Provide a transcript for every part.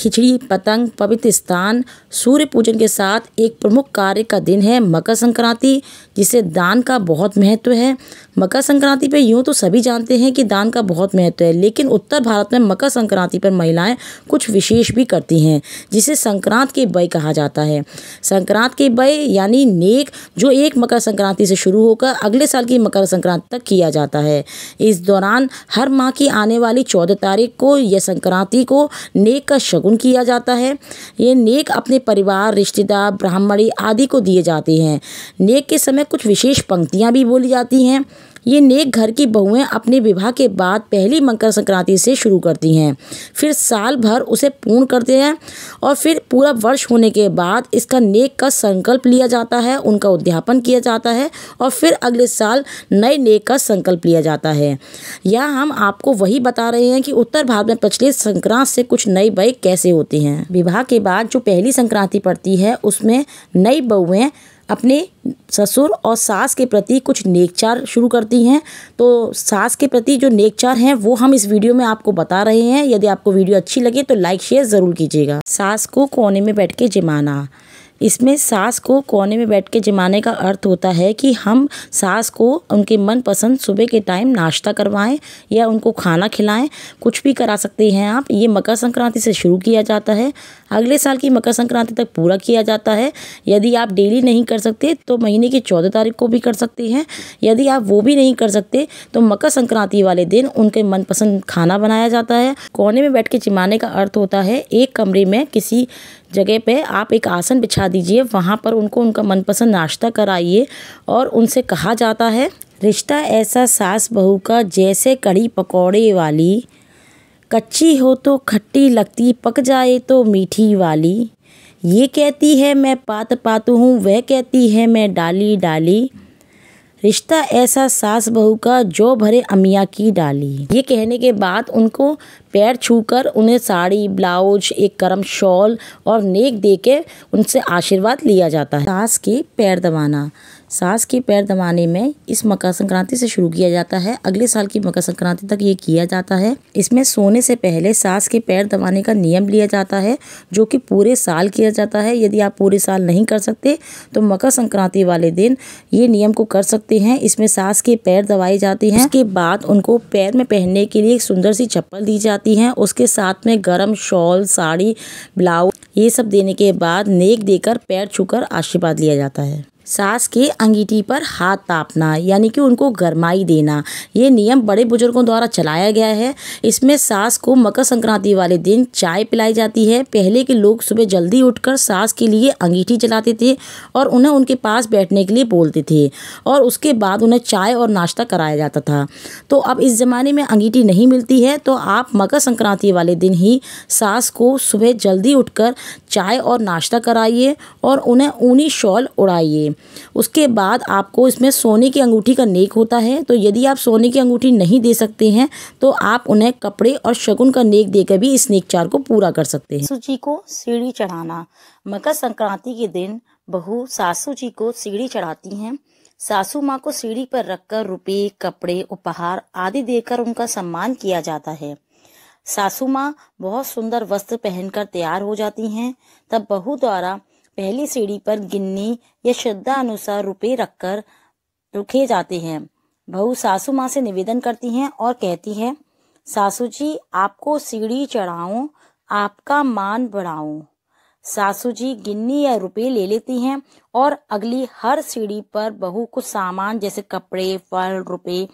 खिचड़ी पतंग पवित्र स्थान सूर्य पूजन के साथ एक प्रमुख कार्य का दिन है मकर संक्रांति जिसे दान का बहुत महत्व है मकर संक्रांति पर यूँ तो सभी जानते हैं कि दान का बहुत महत्व है लेकिन उत्तर भारत में मकर संक्रांति पर महिलाएं कुछ विशेष भी करती हैं जिसे संक्रांत के बय कहा जाता है संक्रांत के बय यानी नेक जो एक मकर संक्रांति से शुरू होकर अगले साल की मकर संक्रांति तक किया जाता है इस दौरान हर माह की आने वाली चौदह तारीख को यह संक्रांति को नेक का शगुन किया जाता है ये नेक अपने परिवार रिश्तेदार ब्राह्मणी आदि को दिए जाते हैं नेक के समय कुछ विशेष पंक्तियाँ भी बोली जाती हैं ये नेक घर की बहुएं अपने विवाह के बाद पहली मकर संक्रांति से शुरू करती हैं फिर साल भर उसे पूर्ण करते हैं और फिर पूरा वर्ष होने के बाद इसका नेक का संकल्प लिया जाता है उनका उद्यापन किया जाता है और फिर अगले साल नए नेक का संकल्प लिया जाता है यह हम आपको वही बता रहे हैं कि उत्तर भारत में प्रचलित संक्रांत से कुछ नई बई कैसे होती हैं विवाह के बाद जो पहली संक्रांति पड़ती है उसमें नई बहुएँ अपने ससुर और सास के प्रति कुछ नेकचार शुरू करती हैं तो सास के प्रति जो नेकचार हैं वो हम इस वीडियो में आपको बता रहे हैं यदि आपको वीडियो अच्छी लगे तो लाइक शेयर ज़रूर कीजिएगा सास को कोने में बैठ के जमाना इसमें सास को कोने में बैठ के जमाने का अर्थ होता है कि हम सास को उनके मनपसंद सुबह के टाइम नाश्ता करवाएं या उनको खाना खिलाएं कुछ भी करा सकते हैं आप ये मकर संक्रांति से शुरू किया जाता है अगले साल की मकर संक्रांति तक पूरा किया जाता है यदि आप डेली नहीं कर सकते तो महीने की चौदह तारीख को भी कर सकते हैं यदि आप वो भी नहीं कर सकते तो मकर संक्रांति वाले दिन उनके मनपसंद खाना बनाया जाता है कोने में बैठ के चिमाने का अर्थ होता है एक कमरे में किसी जगह पे आप एक आसन बिछा दीजिए वहाँ पर उनको उनका मनपसंद नाश्ता कराइए और उनसे कहा जाता है रिश्ता ऐसा सास बहू का जैसे कड़ी पकौड़े वाली कच्ची हो तो खट्टी लगती पक जाए तो मीठी वाली ये कहती है मैं पात पात हूँ वह कहती है मैं डाली डाली रिश्ता ऐसा सास बहू का जो भरे अमिया की डाली ये कहने के बाद उनको पैर छूकर उन्हें साड़ी ब्लाउज एक करम शॉल और नेक दे के उनसे आशीर्वाद लिया जाता है सास के पैर दबाना सास के पैर दबाने में इस मकर संक्रांति से शुरू किया जाता है अगले साल की मकर संक्रांति तक ये किया जाता है इसमें सोने से पहले सास के पैर दबाने का नियम लिया जाता है जो कि पूरे साल किया जाता है यदि आप पूरे साल नहीं कर सकते तो मकर संक्रांति वाले दिन ये नियम को कर सकते हैं इसमें सास के पैर दबाए जाते हैं उसके बाद उनको पैर में पहनने के लिए एक सुंदर सी चप्पल दी जाती है उसके साथ में गर्म शॉल साड़ी ब्लाउज ये सब देने के बाद नेक देकर पैर छूकर आशीर्वाद लिया जाता है सास के अंगीठी पर हाथ तापना यानी कि उनको गरमाई देना ये नियम बड़े बुजुर्गों द्वारा चलाया गया है इसमें सास को मकर संक्रांति वाले दिन चाय पिलाई जाती है पहले के लोग सुबह जल्दी उठकर सास के लिए अंगीठी जलाते थे और उन्हें उनके पास बैठने के लिए बोलते थे और उसके बाद उन्हें चाय और नाश्ता कराया जाता था तो अब इस ज़माने में अंगीठी नहीं मिलती है तो आप मकर संक्रांति वाले दिन ही सास को सुबह जल्दी उठकर चाय और नाश्ता कराइए और उन्हें ऊनी शॉल उड़ाइए उसके बाद आपको इसमें सोने की अंगूठी का नेक होता है तो यदि आप सोने की अंगूठी नहीं दे सकते हैं तो आप उन्हें कपड़े और शगुन का नेक देकर भी इस नेक चार को पूरा कर सकते हैं सूची को सीढ़ी चढ़ाना मकर संक्रांति के दिन बहू सासू जी को सीढ़ी चढ़ाती हैं सासू माँ को सीढ़ी पर रखकर रुपये कपड़े उपहार आदि देकर उनका सम्मान किया जाता है सासू माँ बहुत सुंदर वस्त्र पहनकर तैयार हो जाती हैं तब बहू द्वारा पहली सीढ़ी पर गिन्नी या श्रद्धा अनुसार रुपये रखकर रुखे जाते हैं बहू सासू माँ से निवेदन करती हैं और कहती है सासू जी आपको सीढ़ी चढ़ाऊं आपका मान बढ़ाऊं सासू जी गिन्नी या रुपये ले लेती हैं और अगली हर सीढ़ी पर बहू को सामान जैसे कपड़े फल रुपये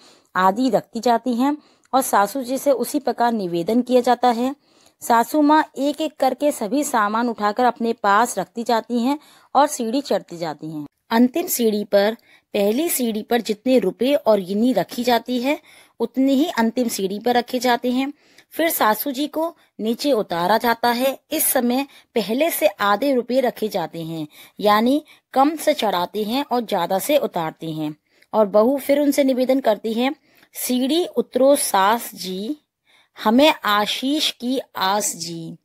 आदि रखती जाती हैं और सासू जी से उसी प्रकार निवेदन किया जाता है सासू माँ एक एक करके सभी सामान उठाकर अपने पास रखती जाती हैं और सीढ़ी चढ़ती जाती हैं अंतिम सीढ़ी पर पहली सीढ़ी पर जितने रुपए और गिनी रखी जाती है उतनी ही अंतिम सीढ़ी पर रखे जाते हैं फिर सासू जी को नीचे उतारा जाता है इस समय पहले से आधे रुपए रखे जाते हैं यानी कम से चढ़ाते हैं और ज्यादा से उतारते हैं और बहू फिर उनसे निवेदन करती है सीढ़ी उतरो सास जी हमें आशीष की आस जी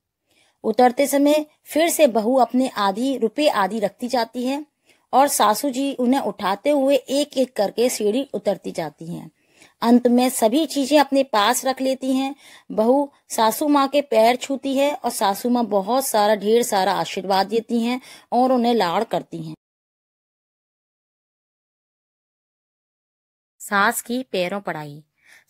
उतरते समय फिर से बहू अपने आधी रुपए आदि रखती जाती है और सासू जी उन्हें उठाते हुए एक एक करके सीढ़ी उतरती जाती हैं अंत में सभी चीजें अपने पास रख लेती हैं बहू सासू माँ के पैर छूती है और सासू माँ बहुत सारा ढेर सारा आशीर्वाद देती हैं और उन्हें लाड़ करती हैं सास की पैरों पढ़ाई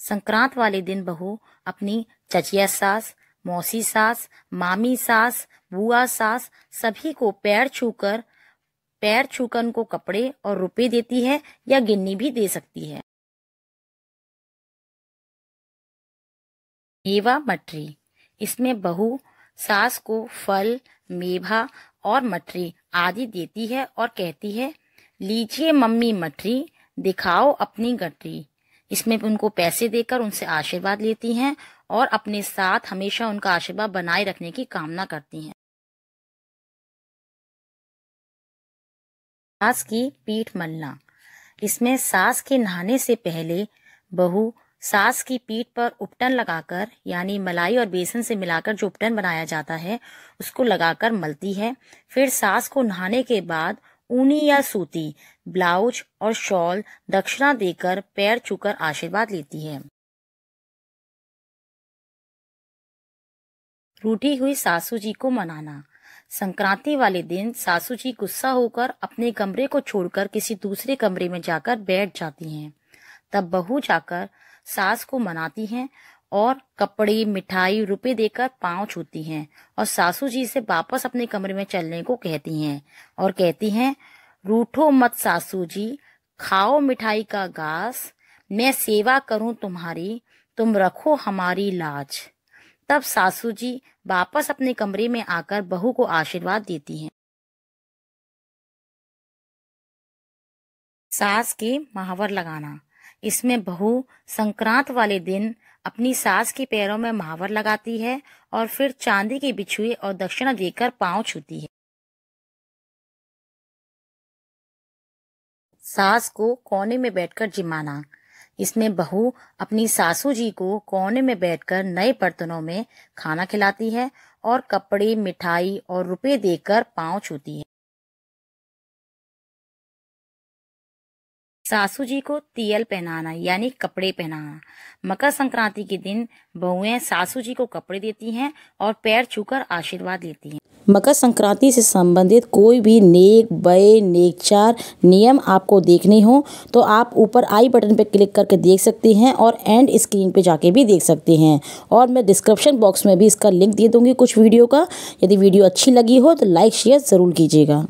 संक्रांत वाले दिन बहू अपनी चचिया सास मौसी सास मामी सास बुआ सास सभी को पैर छूकर पैर छूकर उनको कपड़े और रुपए देती है या गिन्नी भी दे सकती है मेवा मटरी इसमें बहू सास को फल मेवा और मटरी आदि देती है और कहती है लीजिए मम्मी मटरी दिखाओ अपनी गटरी इसमें उनको पैसे देकर उनसे आशीर्वाद लेती हैं और अपने साथ हमेशा उनका आशीर्वाद बनाए रखने की कामना करती हैं सास की पीठ मलना इसमें सास के नहाने से पहले बहू सास की पीठ पर उपटन लगाकर यानी मलाई और बेसन से मिलाकर जो उपटन बनाया जाता है उसको लगाकर मलती है फिर सास को नहाने के बाद ऊनी या सूती ब्लाउज और शॉल दक्षिणा देकर पैर छूकर आशीर्वाद लेती है रूठी हुई सासू जी को मनाना संक्रांति वाले दिन सासू जी गुस्सा होकर अपने कमरे को छोड़कर किसी दूसरे कमरे में जाकर बैठ जाती हैं। तब बहू जाकर सास को मनाती हैं और कपड़े मिठाई रुपए देकर पांव छूती हैं और सासू जी से वापस अपने कमरे में चलने को कहती हैं और कहती हैं रूठो मत सासू जी खाओ मिठाई का घास मैं सेवा करूं तुम्हारी तुम रखो हमारी लाज तब सासू जी वापस अपने कमरे में आकर बहू को आशीर्वाद देती हैं सास के महावर लगाना इसमें बहू संक्रांत वाले दिन अपनी सास के पैरों में महावर लगाती है और फिर चांदी के बिछुए और दक्षिणा देकर पांव छूती है सास को कोने में बैठकर जिमाना इसमें बहू अपनी सासू जी को कोने में बैठकर नए बर्तनों में खाना खिलाती है और कपड़े मिठाई और रुपए देकर पांव छूती है सासू जी को तियल पहनाना यानी कपड़े पहनाना मकर संक्रांति के दिन बहुएं सासू जी को कपड़े देती हैं और पैर छूकर आशीर्वाद लेती हैं मकर संक्रांति से संबंधित कोई भी नेक बय नेक चार नियम आपको देखने हो तो आप ऊपर आई बटन पर क्लिक करके देख सकते हैं और एंड स्क्रीन पे जाके भी देख सकते हैं और मैं डिस्क्रिप्शन बॉक्स में भी इसका लिंक दे दूँगी कुछ वीडियो का यदि वीडियो अच्छी लगी हो तो लाइक शेयर ज़रूर कीजिएगा